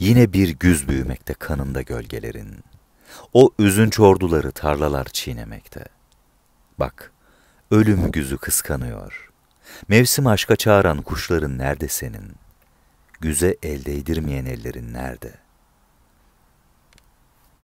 Yine bir güz büyümekte kanında gölgelerin. O üzün çorduları tarlalar çiğnemekte. Bak, ölüm güzü kıskanıyor. Mevsim aşka çağıran kuşların nerede senin? Güze el değdirmeyen ellerin nerede?''